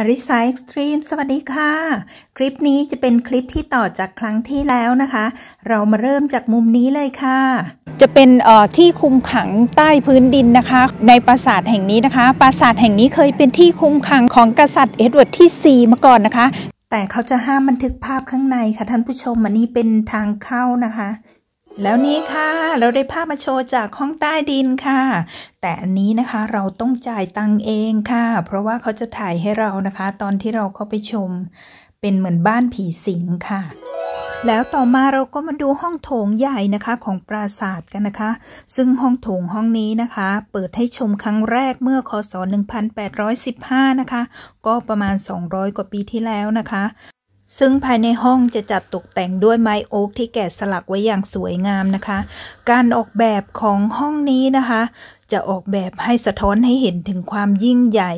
อริกซ์ตรีม สวัสดีค่ะ คลิปนี้จะเป็นคลิปที่ต่อจากครั้งที่แล้วนะคะ เรามาเริ่มจากมุมนี้เลยค่ะ จะเป็นที่คุมขังใต้พื้นดินนะคะ ในปราสาทแห่งนี้นะคะ ปราสาทแห่งนี้เคยเป็นที่คุมขังของกษัตริย์เอ็ดเวิร์ดที่4มาก่อนนะคะ แต่เขาจะห้ามบันทึกภาพข้างในค่ะ ท่านผู้ชมอันนี้เป็นทางเข้านะคะแล้วนี้ค่ะ เราได้ภาพมาโชว์จากห้องใต้ดินค่ะ แต่อันนี้นะคะเราต้องจ่ายตังเองค่ะ เพราะว่าเขาจะถ่ายให้เรานะคะ ตอนที่เราเข้าไปชมเป็นเหมือนบ้านผีสิงค่ะ แล้วต่อมาเราก็มาดูห้องโถงใหญ่นะคะของปราสาทกันนะคะ ซึ่งห้องโถงห้องนี้นะคะ เปิดให้ชมครั้งแรกเมื่อคศ1815นะคะ ก็ประมาณ200กว่าปีที่แล้วนะคะซึ่งภายในห้องจะจัดตกแต่งด้วยไม้โอ๊กที่แกะสลักไว้อย่างสวยงามนะคะ การออกแบบของห้องนี้นะคะ จะออกแบบให้สะท้อนให้เห็นถึงความยิ่งใหญ่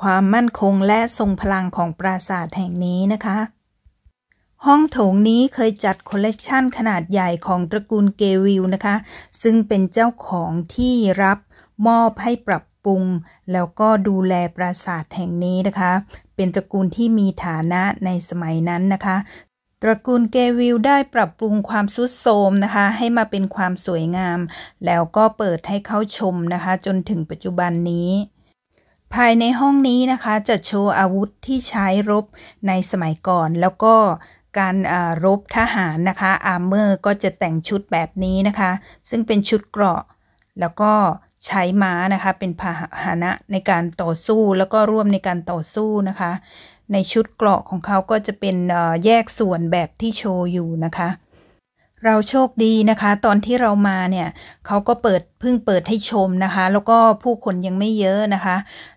ความมั่นคงและทรงพลังของปราสาทแห่งนี้นะคะ ห้องโถงนี้เคยจัดคอลเลกชันขนาดใหญ่ของตระกูลเกวิลนะคะ ซึ่งเป็นเจ้าของที่รับ มอบให้ปรับปรุง แล้วก็ดูแลปราสาทแห่งนี้นะคะเป็นตระกูลที่มีฐานะในสมัยนั้นนะคะ ตระกูลเกวิลได้ปรับปรุงความสุดโทมนะคะ ให้มาเป็นความสวยงาม แล้วก็เปิดให้เข้าชมนะคะ จนถึงปัจจุบันนี้ ภายในห้องนี้นะคะจะโชว์อาวุธที่ใช้รบในสมัยก่อน แล้วก็การรบทหารนะคะอาร์เมอร์ก็จะแต่งชุดแบบนี้นะคะ ซึ่งเป็นชุดเกราะแล้วก็ใช้ม้านะคะ เป็นพาหนะในการต่อสู้แล้วก็ร่วมในการต่อสู้นะคะ ในชุดเกราะของเขาก็จะเป็นแยกส่วนแบบที่โชว์อยู่นะคะ เราโชคดีนะคะ ตอนที่เรามาเนี่ยเขาก็เปิดเพิ่งเปิดให้ชมนะคะ แล้วก็ผู้คนยังไม่เยอะนะคะ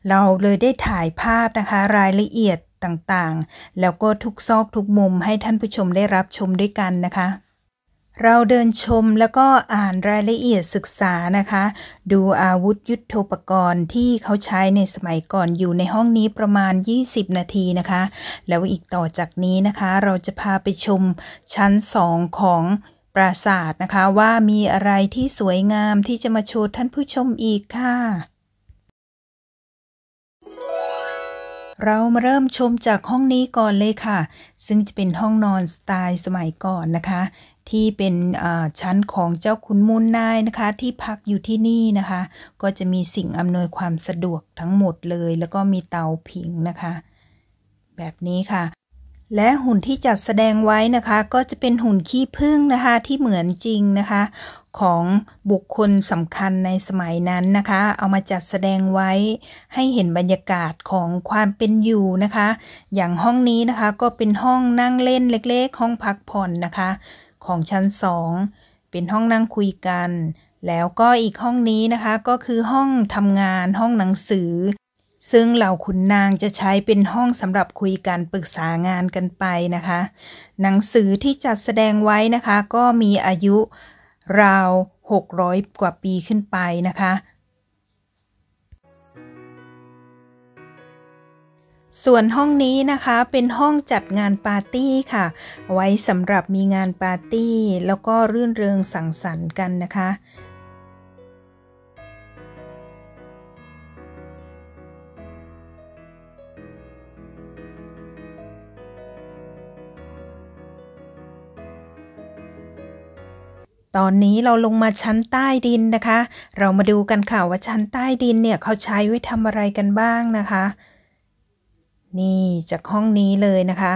เราเลยได้ถ่าย ภาพนะคะ รายละเอียดต่างๆ แล้วก็ทุกซอกทุกมุมให้ท่านผู้ชมได้รับชมด้วยกันนะคะเราเดินชมแล้วก็อ่านรายละเอียดศึกษานะคะ ดูอาวุธยุทโธปกรณ์ที่เขาใช้ในสมัยก่อนอยู่ในห้องนี้ประมาณ 20 นาทีนะคะ แล้วอีกต่อจากนี้นะคะ เราจะพาไปชมชั้น2ของปราสาทนะคะ ว่ามีอะไรที่สวยงามที่จะมาโชว์ท่านผู้ชมอีกค่ะ เรามาเริ่มชมจากห้องนี้ก่อนเลยค่ะ ซึ่งจะเป็นห้องนอนสไตล์สมัยก่อนนะคะที่เป็นชั้นของเจ้าคุณมูลนายนะคะ ที่พักอยู่ที่นี่นะคะ ก็จะมีสิ่งอำนวยความสะดวกทั้งหมดเลย แล้วก็มีเตาผิงนะคะ แบบนี้ค่ะ และหุ่นที่จัดแสดงไว้นะคะ ก็จะเป็นหุ่นขี้ผึ้งนะคะ ที่เหมือนจริงนะคะ ของบุคคลสำคัญในสมัยนั้นนะคะ เอามาจัดแสดงไว้ให้เห็นบรรยากาศของความเป็นอยู่นะคะ อย่างห้องนี้นะคะก็เป็นห้องนั่งเล่นเล็ก ๆ ห้องพักผ่อนนะคะของชั้นสองเป็นห้องนั่งคุยกัน แล้วก็อีกห้องนี้นะคะก็คือห้องทำงานห้องหนังสือ ซึ่งเหล่าขุนนางจะใช้เป็นห้องสำหรับคุยกันปรึกษางานกันไปนะคะ หนังสือที่จัดแสดงไว้นะคะ ก็มีอายุราว600 กว่าปีขึ้นไปนะคะส่วนห้องนี้นะคะเป็นห้องจัดงานปาร์ตี้ค่ะ ไว้สำหรับมีงานปาร์ตี้ แล้วก็รื่นเริงสังสรรค์กันนะคะ ตอนนี้เราลงมาชั้นใต้ดินนะคะ เรามาดูกันค่ะว่าชั้นใต้ดินเนี่ยเขาใช้ไว้ทำอะไรกันบ้างนะคะนี่ จากห้องนี้เลยนะคะ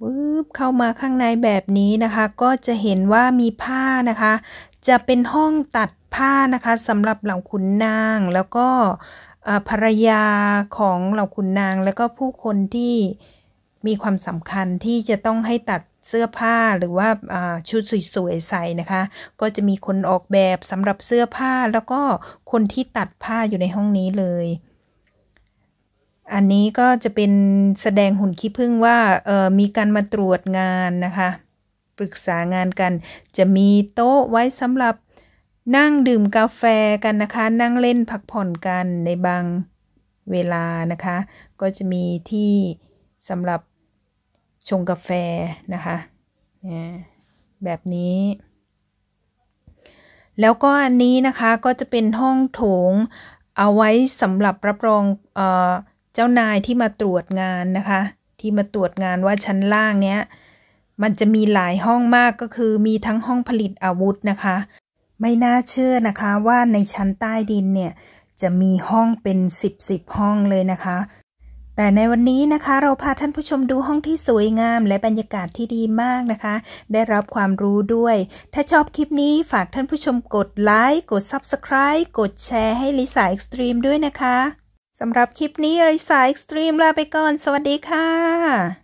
ปึ๊บเข้ามาข้างในแบบนี้นะคะ ก็จะเห็นว่ามีผ้านะคะ จะเป็นห้องตัดผ้านะคะสำหรับเหล่าขุนนาง แล้วก็ภรรยาของเหล่าขุนนาง แล้วก็ผู้คนที่มีความสำคัญที่จะต้องให้ตัดเสื้อผ้าหรือว่าชุดสวยๆใส่นะคะ ก็จะมีคนออกแบบสำหรับเสื้อผ้า แล้วก็คนที่ตัดผ้าอยู่ในห้องนี้เลยอันนี้ก็จะเป็นแสดงหุ่นขี้ผึ้งว่าเออมีการมาตรวจงานนะคะ ปรึกษางานกันจะมีโต๊ะไว้สำหรับนั่งดื่มกาแฟกันนะคะ นั่งเล่นพักผ่อนกันในบางเวลานะคะ ก็จะมีที่สำหรับชงกาแฟนะคะแบบนี้ แล้วก็อันนี้นะคะก็จะเป็นห้องโถงเอาไว้สำหรับรับรองอเจ้านายที่มาตรวจงานนะคะ ที่มาตรวจงานว่าชั้นล่างเนี้ยมันจะมีหลายห้องมากก็คือ มีทั้งห้องผลิตอาวุธนะคะ ไม่น่าเชื่อนะคะว่าในชั้นใต้ดินเนี่ย จะมีห้องเป็นสิบสิบห้องเลยนะคะ แต่ในวันนี้นะคะ เราพาท่านผู้ชมดูห้องที่สวยงามและบรรยากาศที่ดีมากนะคะ ได้รับความรู้ด้วย ถ้าชอบคลิปนี้ฝากท่านผู้ชมกดไลค์กด Subscribe กดแชร์ให้ลิสาเอ็กซ์ตรีมด้วยนะคะสำหรับคลิปนี้ริสายเอ็กซ์ตรีมลาไปก่อน สวัสดีค่ะ